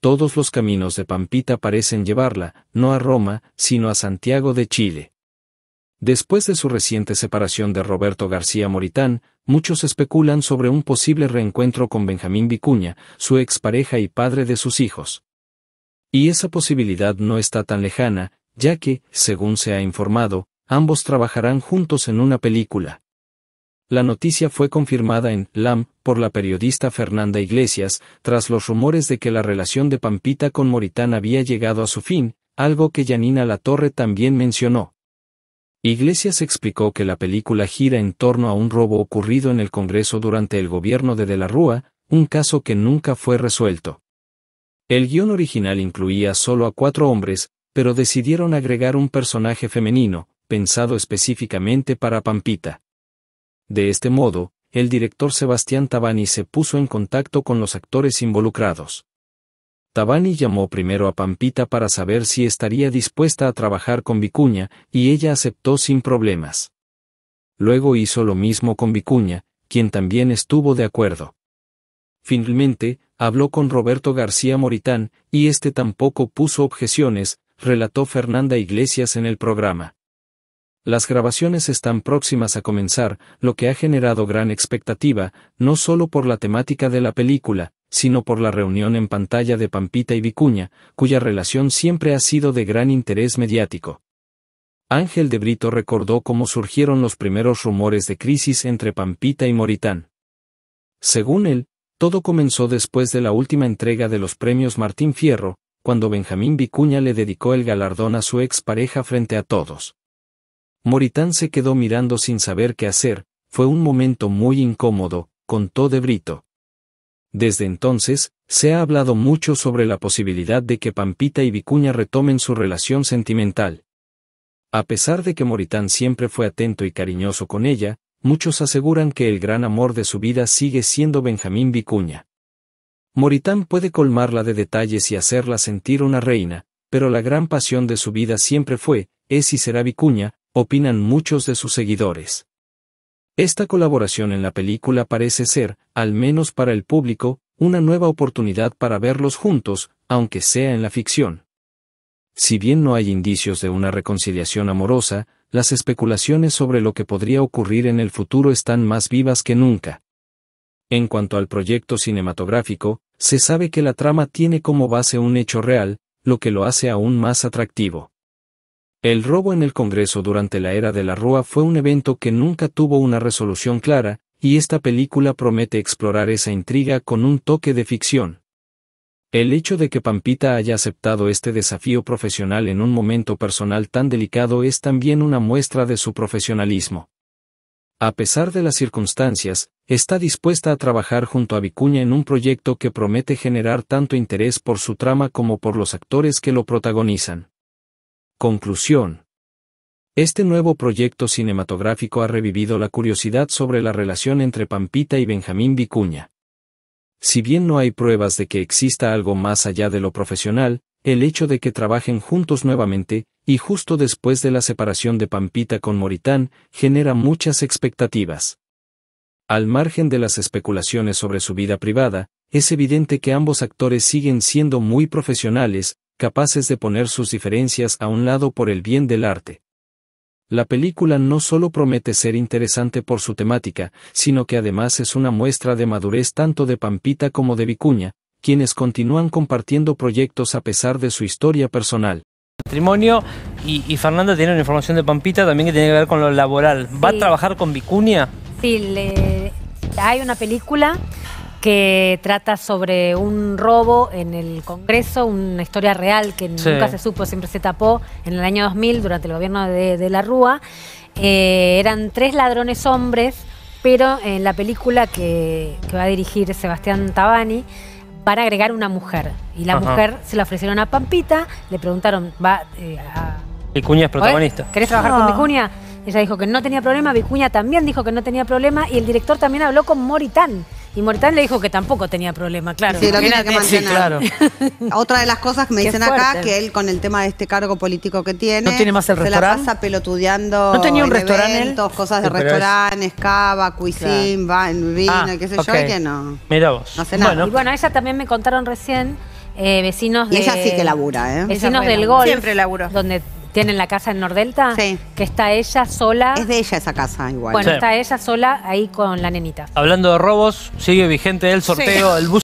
todos los caminos de Pampita parecen llevarla, no a Roma, sino a Santiago de Chile. Después de su reciente separación de Roberto García Moritán, muchos especulan sobre un posible reencuentro con Benjamín Vicuña, su expareja y padre de sus hijos. Y esa posibilidad no está tan lejana, ya que, según se ha informado, ambos trabajarán juntos en una película. La noticia fue confirmada en LAM por la periodista Fernanda Iglesias, tras los rumores de que la relación de Pampita con Moritán había llegado a su fin, algo que Janina Latorre también mencionó. Iglesias explicó que la película gira en torno a un robo ocurrido en el Congreso durante el gobierno de De la Rúa, un caso que nunca fue resuelto. El guión original incluía solo a cuatro hombres, pero decidieron agregar un personaje femenino, pensado específicamente para Pampita. De este modo, el director Sebastián Tabani se puso en contacto con los actores involucrados. Tabani llamó primero a Pampita para saber si estaría dispuesta a trabajar con Vicuña, y ella aceptó sin problemas. Luego hizo lo mismo con Vicuña, quien también estuvo de acuerdo. Finalmente, habló con Roberto García Moritán, y este tampoco puso objeciones, relató Fernanda Iglesias en el programa. Las grabaciones están próximas a comenzar, lo que ha generado gran expectativa, no solo por la temática de la película, sino por la reunión en pantalla de Pampita y Vicuña, cuya relación siempre ha sido de gran interés mediático. Ángel de Brito recordó cómo surgieron los primeros rumores de crisis entre Pampita y Moritán. Según él, todo comenzó después de la última entrega de los premios Martín Fierro, cuando Benjamín Vicuña le dedicó el galardón a su ex pareja frente a todos. Moritán se quedó mirando sin saber qué hacer, fue un momento muy incómodo, contó de Brito. Desde entonces, se ha hablado mucho sobre la posibilidad de que Pampita y Vicuña retomen su relación sentimental. A pesar de que Moritán siempre fue atento y cariñoso con ella, muchos aseguran que el gran amor de su vida sigue siendo Benjamín Vicuña. Moritán puede colmarla de detalles y hacerla sentir una reina, pero la gran pasión de su vida siempre fue, es y será Vicuña, opinan muchos de sus seguidores. Esta colaboración en la película parece ser, al menos para el público, una nueva oportunidad para verlos juntos, aunque sea en la ficción. Si bien no hay indicios de una reconciliación amorosa, las especulaciones sobre lo que podría ocurrir en el futuro están más vivas que nunca. En cuanto al proyecto cinematográfico, se sabe que la trama tiene como base un hecho real, lo que lo hace aún más atractivo. El robo en el Congreso durante la era de la Rúa fue un evento que nunca tuvo una resolución clara, y esta película promete explorar esa intriga con un toque de ficción. El hecho de que Pampita haya aceptado este desafío profesional en un momento personal tan delicado es también una muestra de su profesionalismo. A pesar de las circunstancias, está dispuesta a trabajar junto a Vicuña en un proyecto que promete generar tanto interés por su trama como por los actores que lo protagonizan. Conclusión. Este nuevo proyecto cinematográfico ha revivido la curiosidad sobre la relación entre Pampita y Benjamín Vicuña. Si bien no hay pruebas de que exista algo más allá de lo profesional, el hecho de que trabajen juntos nuevamente, y justo después de la separación de Pampita con Moritán, genera muchas expectativas. Al margen de las especulaciones sobre su vida privada, es evidente que ambos actores siguen siendo muy profesionales, capaces de poner sus diferencias a un lado por el bien del arte. La película no solo promete ser interesante por su temática, sino que además es una muestra de madurez tanto de Pampita como de Vicuña, quienes continúan compartiendo proyectos a pesar de su historia personal. Matrimonio y, Fernanda tiene una información de Pampita también que tiene que ver con lo laboral. ¿Va a trabajar con Vicuña? Sí, le, hay una película que trata sobre un robo en el Congreso, una historia real que nunca se supo, siempre se tapó en el año 2000 durante el gobierno de, la Rúa. Eh, eran tres ladrones hombres, pero en la película que, va a dirigir Sebastián Tabani van a agregar una mujer. Y la mujer se la ofrecieron a Pampita, le preguntaron, va eh, a... Vicuña es protagonista. ¿Querés trabajar con ah. Vicuña? Ella dijo que no tenía problema, Vicuña también dijo que no tenía problema y el director también habló con Moritán. Y le dijo que tampoco tenía problema, claro. Sí, lo tiene que mantener. Sí, claro. Otra de las cosas que me dicen acá, que él con el tema de este cargo político que tiene... No tiene más el se la pasa pelotudeando ¿No tenía un restaurante cosas de restaurantes, cava, cuisine, vino, ah, qué sé yo, y que no. Mira vos. No hace nada. Bueno. Y bueno, ella también me contaron recién... Eh, vecinos y ella sí que labura, ¿eh? Vecinos del Gol. Siempre laburó. Donde tienen la casa en Nordelta, Sí. que está ella sola. Es de ella esa casa igual. Bueno, está ella sola ahí con la nenita. Hablando de robos, sigue vigente el sorteo, el bus.